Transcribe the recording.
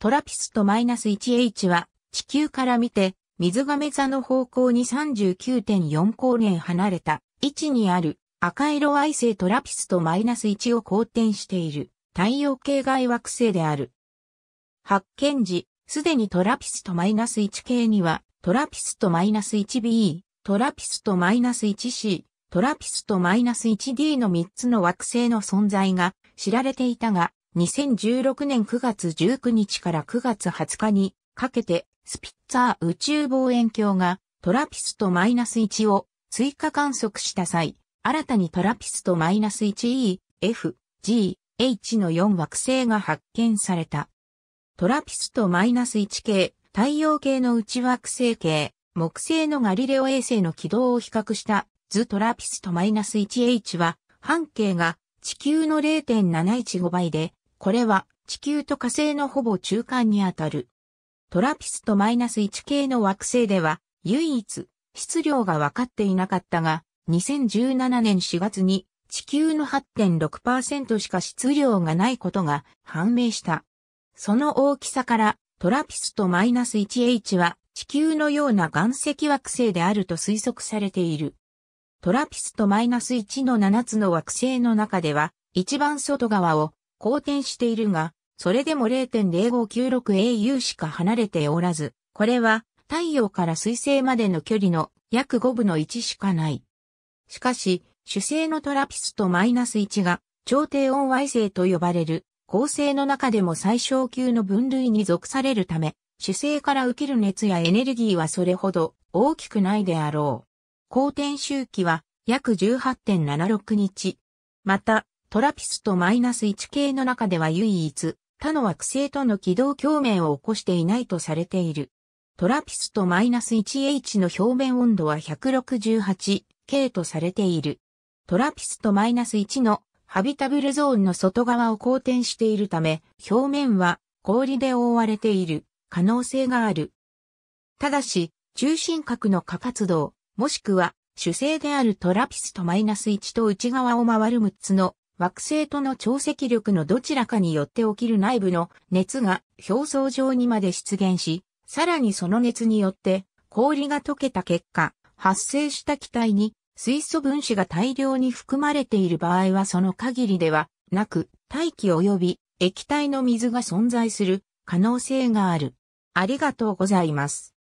トラピスト -1H は地球から見て水亀座の方向に39.4光年離れた位置にある赤色矮星トラピスト -1 を公転している太陽系外惑星である。発見時、すでにトラピスト -1 系にはトラピスト -1b、トラピスト -1c、トラピスト -1d の3つの惑星の存在が知られていたが、2016年9月19日から9月20日にかけてスピッツァー宇宙望遠鏡がトラピスト -1 を追加観測した際、新たにトラピスト -1E、F、G、H の4惑星が発見された。トラピスト -1 系、太陽系の内惑星系、木星のガリレオ衛星の軌道を比較した図トラピスト -1H は、半径が地球の0.715倍でこれは地球と火星のほぼ中間にあたる。トラピスト -1 系の惑星では唯一質量が分かっていなかったが、2017年4月に地球の8.6%しか質量がないことが判明した。その大きさからトラピスト -1H は地球のような岩石惑星であると推測されている。トラピスト -1 の7つの惑星の中では一番外側を好転しているが、それでも 0.0596au しか離れておらず、これは太陽から水星までの距離の約5分の1しかない。しかし、主星のトラピストマイナス1が、超低温矮星と呼ばれる、恒星の中でも最小級の分類に属されるため、主星から受ける熱やエネルギーはそれほど大きくないであろう。公転周期は約18.76日。また、トラピスト -1 系の中では唯一、他の惑星との軌道共鳴を起こしていないとされている。トラピスト -1H の表面温度は 168K とされている。トラピスト -1 のハビタブルゾーンの外側を公転しているため、表面は氷で覆われている可能性がある。ただし、中心核の過活動、もしくは主星であるトラピスト -1 と内側を回る6つの惑星との潮汐力のどちらかによって起きる内部の熱が表層上にまで出現し、さらにその熱によって氷が溶けた結果、発生した気体に水素分子が大量に含まれている場合はその限りではなく、大気及び液体の水が存在する可能性がある。ありがとうございます。